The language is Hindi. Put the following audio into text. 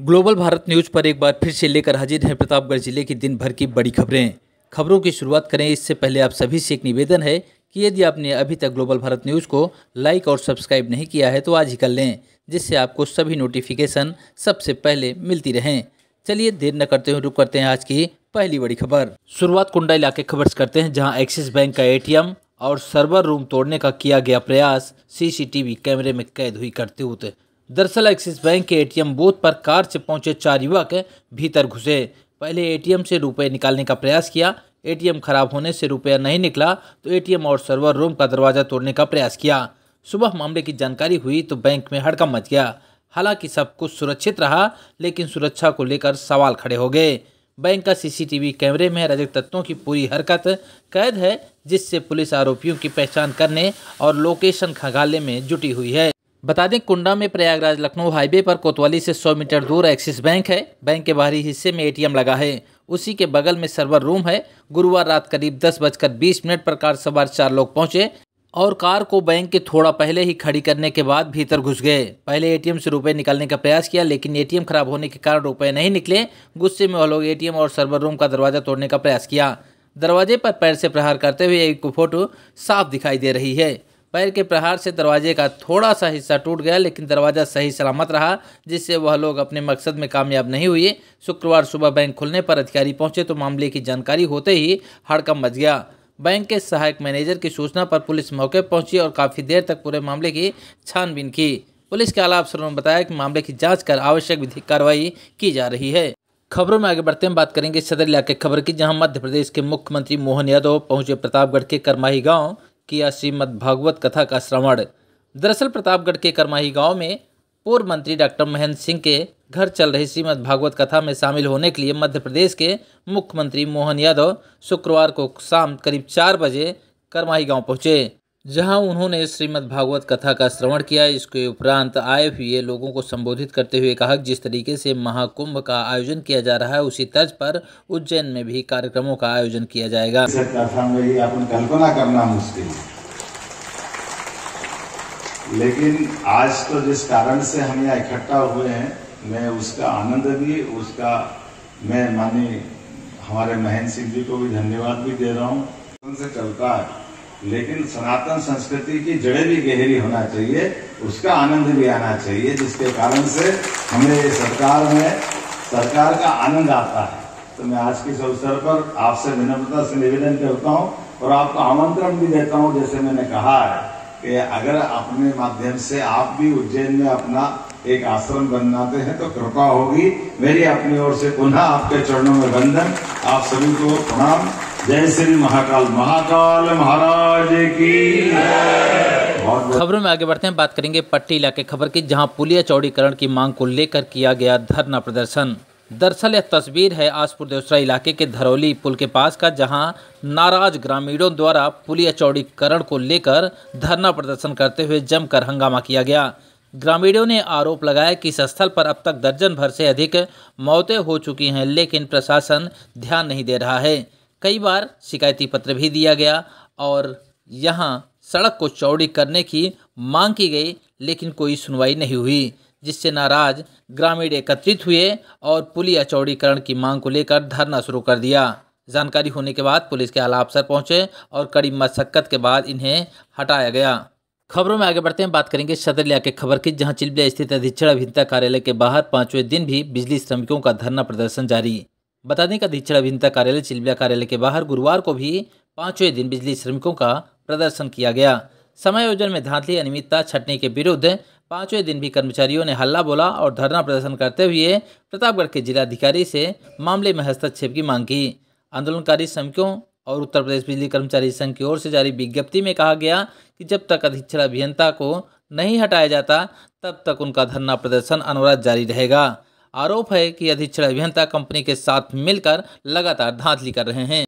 ग्लोबल भारत न्यूज पर एक बार फिर से लेकर हाजिर हैं प्रतापगढ़ जिले की दिन भर की बड़ी खबरें खबरों की शुरुआत करें इससे पहले आप सभी से एक निवेदन है कि यदि आपने अभी तक ग्लोबल भारत न्यूज़ को लाइक और सब्सक्राइब नहीं किया है तो आज ही कर लें जिससे आपको सभी नोटिफिकेशन सबसे पहले मिलती रहें चलिए देर न करते हुए रुक करते हैं आज की पहली बड़ी खबर शुरुआत कुंडा इलाके खबर करते हैं जहाँ एक्सिस बैंक का एटीएम और सर्वर रूम तोड़ने का किया गया प्रयास सीसीटीवी कैमरे में कैद हुई करते हुए दरअसल एक्सिस बैंक के एटीएम बूथ पर कार से पहुंचे चार युवक भीतर घुसे पहले एटीएम से रुपए निकालने का प्रयास किया एटीएम खराब होने से रुपया नहीं निकला तो एटीएम और सर्वर रूम का दरवाज़ा तोड़ने का प्रयास किया सुबह मामले की जानकारी हुई तो बैंक में हड़कम मच गया हालांकि सब कुछ सुरक्षित रहा लेकिन सुरक्षा को लेकर सवाल खड़े हो गए बैंक का सीसीटीवी कैमरे में रजक तत्वों की पूरी हरकत कैद है जिससे पुलिस आरोपियों की पहचान करने और लोकेशन खंगालने में जुटी हुई है बता दें कुंडा में प्रयागराज लखनऊ हाईवे पर कोतवाली से 100 मीटर दूर एक्सिस बैंक है बैंक के बाहरी हिस्से में एटीएम लगा है उसी के बगल में सर्वर रूम है गुरुवार रात करीब दस बजकर बीस मिनट पर कार सवार चार लोग पहुंचे और कार को बैंक के थोड़ा पहले ही खड़ी करने के बाद भीतर घुस गए पहले एटीएम से रुपए निकालने का प्रयास किया लेकिन एटीएम खराब होने के कारण रुपए नहीं निकले गुस्से में वह लोग एटीएम और सर्वर रूम का दरवाजा तोड़ने का प्रयास किया दरवाजे पर पैर से प्रहार करते हुए एक फोटो साफ दिखाई दे रही है पैर के प्रहार से दरवाजे का थोड़ा सा हिस्सा टूट गया लेकिन दरवाज़ा सही सलामत रहा जिससे वह लोग अपने मकसद में कामयाब नहीं हुए शुक्रवार सुबह बैंक खुलने पर अधिकारी पहुंचे तो मामले की जानकारी होते ही हड़कम मच गया बैंक के सहायक मैनेजर की सूचना पर पुलिस मौके पहुंची और काफ़ी देर तक पूरे मामले की छानबीन की पुलिस के आला अफसरों ने बताया कि मामले की जांच कर आवश्यक विधिक कार्रवाई की जा रही है खबरों में आगे बढ़ते हैं बात करेंगे सदर इलाके खबर की जहां मध्य प्रदेश के मुख्यमंत्री मोहन यादव पहुंचे प्रतापगढ़ के करमाही गांव किया श्रीमद भागवत कथा का श्रवण दरअसल प्रतापगढ़ के करमाही गांव में पूर्व मंत्री डॉक्टर महेंद्र सिंह के घर चल रही श्रीमद भागवत कथा में शामिल होने के लिए मध्य प्रदेश के मुख्यमंत्री मोहन यादव शुक्रवार को शाम करीब चार बजे करमाही गांव पहुंचे जहां उन्होंने श्रीमद् भागवत कथा का श्रवण किया इसके उपरांत आए हुए लोगों को संबोधित करते हुए कहा जिस तरीके से महाकुंभ का आयोजन किया जा रहा है उसी तर्ज पर उज्जैन में भी कार्यक्रमों का आयोजन किया जाएगा कल्पना करना मुश्किल लेकिन आज तो जिस कारण से हम यहाँ इकट्ठा हुए हैं मैं उसका आनंद भी उसका मैं मानी हमारे महेंद्र सिंह जी को भी धन्यवाद भी दे रहा हूँ चलता है लेकिन सनातन संस्कृति की जड़ें भी गहरी होना चाहिए उसका आनंद भी आना चाहिए जिसके कारण से हमें सरकार में सरकार का आनंद आता है तो मैं आज के इस अवसर पर आपसे विनम्रता से निवेदन करता हूँ और आपको आमंत्रण भी देता हूँ जैसे मैंने कहा है कि अगर अपने माध्यम से आप भी उज्जैन में अपना एक आश्रम बनाते हैं तो कृपा होगी मेरी अपनी ओर से पुनः आपके चरणों में बंधन आप सभी को प्रणाम जय श्री महाकाल महाकाल महाराज की खबरों में आगे बढ़ते हैं बात करेंगे पट्टी इलाके खबर की जहां पुलिया चौड़ीकरण की मांग को लेकर किया गया धरना प्रदर्शन दरअसल यह तस्वीर है आसपुर देवसरा इलाके के धरौली पुल के पास का जहां नाराज ग्रामीणों द्वारा पुलिया चौड़ीकरण को लेकर धरना प्रदर्शन करते हुए जमकर हंगामा किया गया ग्रामीणों ने आरोप लगाया कि इस स्थल पर अब तक दर्जन भर से अधिक मौतें हो चुकी हैं लेकिन प्रशासन ध्यान नहीं दे रहा है कई बार शिकायती पत्र भी दिया गया और यहाँ सड़क को चौड़ी करने की मांग की गई लेकिन कोई सुनवाई नहीं हुई जिससे नाराज ग्रामीण एकत्रित हुए और पुलिया चौड़ीकरण की मांग को लेकर धरना शुरू कर दिया जानकारी होने के बाद पुलिस के आला अफसर पहुंचे और कड़ी मशक्कत के बाद इन्हें हटाया गया खबरों में आगे बढ़ते हैं बात करेंगे सदर इलाके खबर की जहां चिल्बिया स्थित अधीक्षण अभियंता कार्यालय के बाहर पांचवें दिन भी बिजली श्रमिकों का धरना प्रदर्शन जारी बता दें कि अधीक्षण अभियंता कार्यालय चिल्बिया कार्यालय के बाहर गुरुवार को भी पांचवें दिन बिजली श्रमिकों का प्रदर्शन किया गया समायोजन में धांधली अनियमितता छटने के विरुद्ध पांचवें दिन भी कर्मचारियों ने हल्ला बोला और धरना प्रदर्शन करते हुए प्रतापगढ़ के जिलाधिकारी से मामले में हस्तक्षेप की मांग की आंदोलनकारी श्रमिकों और उत्तर प्रदेश बिजली कर्मचारी संघ की ओर से जारी विज्ञप्ति में कहा गया कि जब तक अधीक्षण अभियंता को नहीं हटाया जाता तब तक उनका धरना प्रदर्शन अनवरत जारी रहेगा आरोप है कि अधीक्षण अभियंता कंपनी के साथ मिलकर लगातार धांधली कर रहे हैं